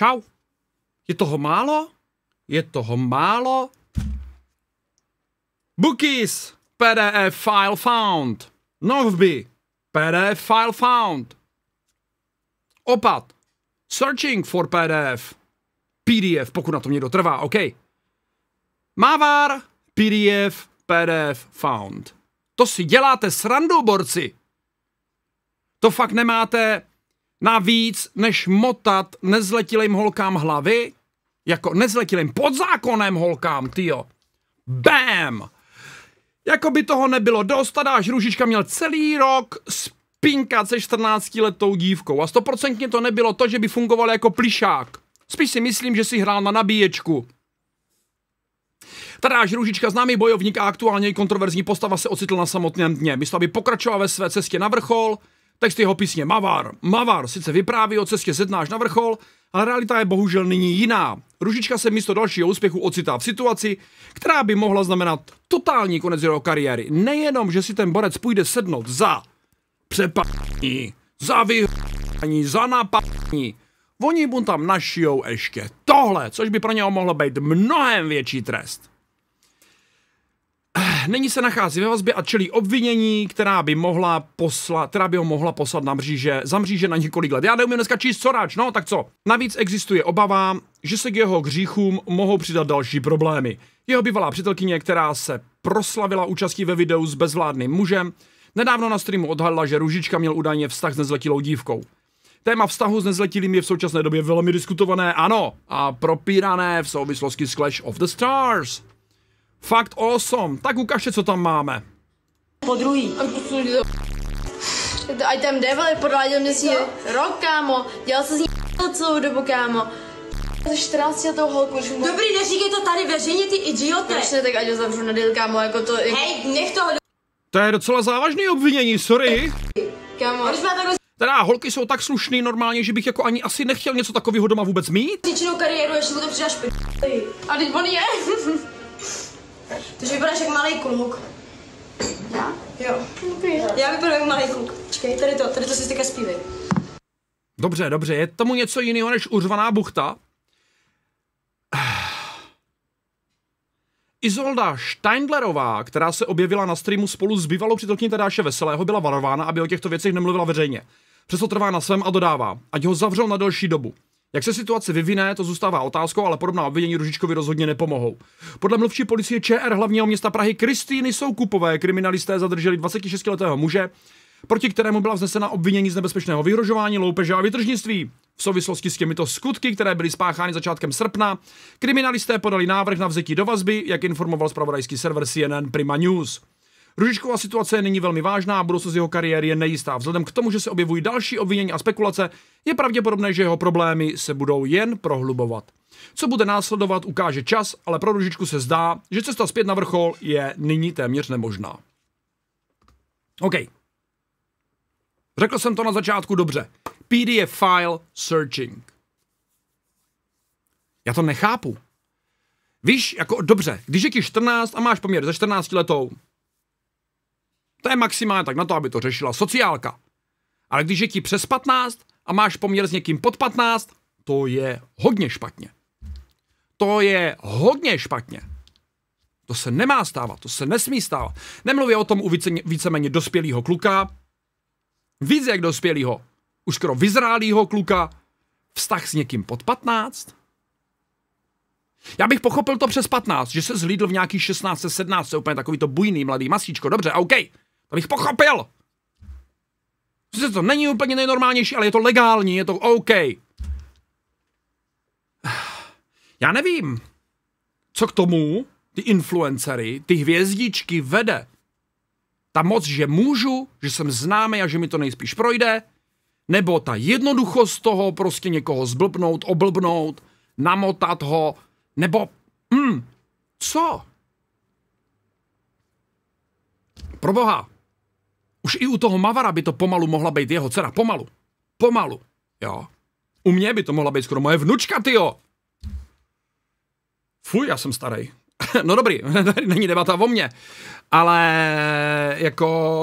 Čau. Je toho málo? Je toho málo? Bookies. PDF file found. Novby. PDF file found. Opat. Searching for PDF. PDF, pokud na to někdo trvá, OK. Mávar, PDF, PDF found. To si děláte srandu, borci. To fakt nemáte na víc, než motat nezletilým holkám hlavy? Jako nezletilým podzákonem holkám, tyjo. Bam! Jako by toho nebylo dost, a dáš Růžička měl celý rok spinkat se 14 letou dívkou a stoprocentně to nebylo to, že by fungoval jako plišák. Spíš si myslím, že si hrál na nabíječku. Tadáš Růžička, známý bojovník a aktuálně kontroverzní postava se ocitl na samotném dně. Myslím, aby pokračoval ve své cestě na vrchol, Text jeho písně Mavar. Mavar sice vypráví o cestě sednáš na vrchol, ale realita je bohužel nyní jiná. Ružička se místo dalšího úspěchu ocitá v situaci, která by mohla znamenat totální konec jeho kariéry. Nejenom, že si ten borec půjde sednout za přepadní, za vyhraní, za napadní. Oni mu tam našijou ještě tohle, což by pro něho mohlo být mnohem větší trest. Není se nachází ve vazbě a čelí obvinění, která by, mohla posla, která by ho mohla poslat na mříže, za mříže na několik let. Já neumím dneska číst soráč, no tak co. Navíc existuje obava, že se k jeho hříchům mohou přidat další problémy. Jeho bývalá přítelkyně, která se proslavila účastí ve videu s bezvládným mužem, nedávno na streamu odhalila, že Ružička měl údajně vztah s nezletilou dívkou. Téma vztahu s nezletilým je v současné době velmi diskutované, ano, a propírané v souvislosti s Clash of the Stars. Fakt awesome. Tak ukažte, co tam máme. Po druhý. Ať tam devil, podváděl mě si rok, kámo. Dělal se s ní celou dobu, kámo. 14 toho holku, že mu... Dobrý, neříkej to tady veřejně, ty idiote. Proč ne, tak ať ho zavřu na deal, kámo, jako to... Jako- Hej, nech toho... To je docela závažný obvinění, sorry. Kámo. Proč má takhle... Teda holky jsou tak slušný normálně, že bych jako ani asi nechtěl něco takového doma vůbec mít. Většinou kariéru, ještě mu to přidáš p... A teď on je. Takže vypadáš jak malý kluk. Já? Jo. Já vypadám jak malý kluk. Čekej, tady to, tady to si teďka zpívej. Dobře, dobře, je tomu něco jiného než uřvaná buchta? Izolda Steindlerová, která se objevila na streamu spolu s bývalou přítelkyní Tadáše Veselého, byla varována, aby o těchto věcech nemluvila veřejně. Přesto trvá na svém a dodává, ať ho zavřou na delší dobu. Jak se situace vyvine, to zůstává otázkou, ale podobná obvinění Ružičkovi rozhodně nepomohou. Podle mluvčí policie ČR hlavního města Prahy Kristýny Soukupové kriminalisté zadrželi 26-letého muže, proti kterému byla vznesena obvinění z nebezpečného vyhrožování, loupeže a vytržnictví. V souvislosti s těmito skutky, které byly spáchány začátkem srpna, kriminalisté podali návrh na vzetí do vazby, jak informoval spravodajský server CNN Prima News. Ružičková situace není velmi vážná, budoucnost jeho kariéry je nejistá. Vzhledem k tomu, že se objevují další obvinění a spekulace, je pravděpodobné, že jeho problémy se budou jen prohlubovat. Co bude následovat, ukáže čas, ale pro Ružičku se zdá, že cesta zpět na vrchol je nyní téměř nemožná. OK. Řekl jsem to na začátku dobře. PDF file searching. Já to nechápu. Víš, jako dobře, když je ti 14 a máš poměr ze 14 letou, to je maximálně tak na to, aby to řešila sociálka. Ale když je ti přes 15 a máš poměr s někým pod 15, to je hodně špatně. To je hodně špatně. To se nemá stávat, to se nesmí stávat. Nemluvě o tom u více, víceméně dospělého kluka, víc jak dospělého, už skoro vyzrálého kluka, vztah s někým pod 15. Já bych pochopil to přes 15, že se zhlídl v nějaký 16, 17, úplně takový to bujný mladý masíčko, dobře, OK. To bych pochopil. Sice to není úplně nejnormálnější, ale je to legální, je to OK. Já nevím, co k tomu ty influencery, ty hvězdičky vede. Ta moc, že můžu, že jsem známý a že mi to nejspíš projde, nebo ta jednoduchost toho prostě někoho zblbnout, oblbnout, namotat ho, nebo hm, co? Pro boha, už i u toho Mavara by to pomalu mohla být jeho dcera. Pomalu. Pomalu. Jo. U mě by to mohla být skoro moje vnučka, tyjo. Fuj, já jsem starý. no dobrý, tady není debata o mně. Ale jako...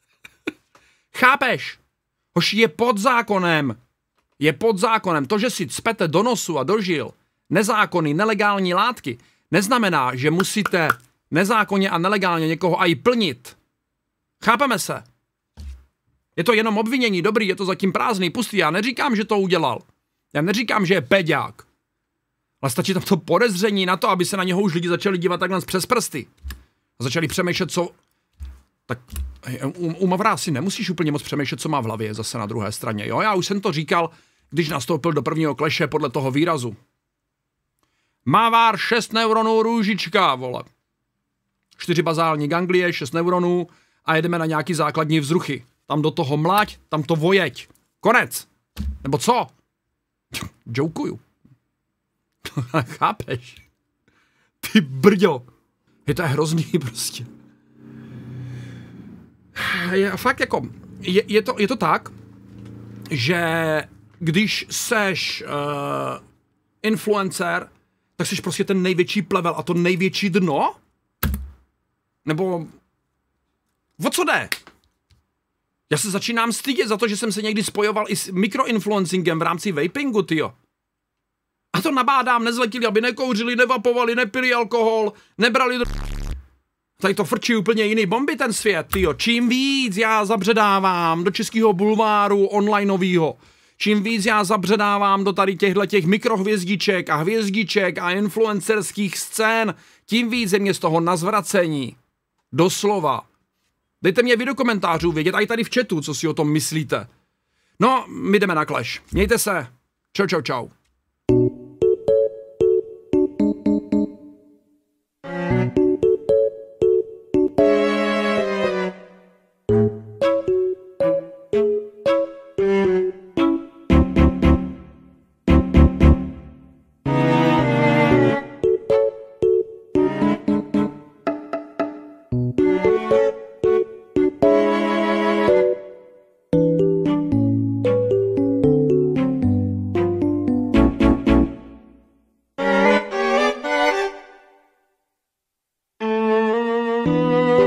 Chápeš? Hoši je pod zákonem. Je pod zákonem. To, že si cpete do nosu a dožil nezákonný, nelegální látky, neznamená, že musíte nezákonně a nelegálně někoho aj plnit. Chápeme se. Je to jenom obvinění, dobrý, je to zatím prázdný, pustý. Já neříkám, že to udělal. Já neříkám, že je peďák. Ale stačí tam to podezření na to, aby se na něho už lidi začali dívat takhle přes prsty. A začali přemýšlet, co... Tak u, u Mavra si nemusíš úplně moc přemýšlet, co má v hlavě zase na druhé straně. Jo, já už jsem to říkal, když nastoupil do prvního kleše podle toho výrazu. Mavár 6 neuronů růžička, vole. 4 bazální ganglie, 6 neuronů, a jedeme na nějaký základní vzruchy. Tam do toho mláť, tam to vojeď. Konec. Nebo co? Jokuju. Chápeš? Ty brďo. Je to hrozný prostě. Je fakt jako, je, je, to, je to tak, že když seš uh, influencer, tak jsi prostě ten největší plevel a to největší dno? Nebo O co jde? Já se začínám stydět za to, že jsem se někdy spojoval i s mikroinfluencingem v rámci vapingu, tyjo. A to nabádám nezletili, aby nekouřili, nevapovali, nepili alkohol, nebrali... Dr... Tady to frčí úplně jiný bomby ten svět, tyjo. Čím víc já zabředávám do českého bulváru onlineového, čím víc já zabředávám do tady těchto těch mikrohvězdiček a hvězdiček a influencerských scén, tím víc je mě z toho nazvracení. Doslova. Dejte mě vy do komentářů vědět, a i tady v chatu, co si o tom myslíte. No, my jdeme na Clash. Mějte se. Čau, čau, čau. Música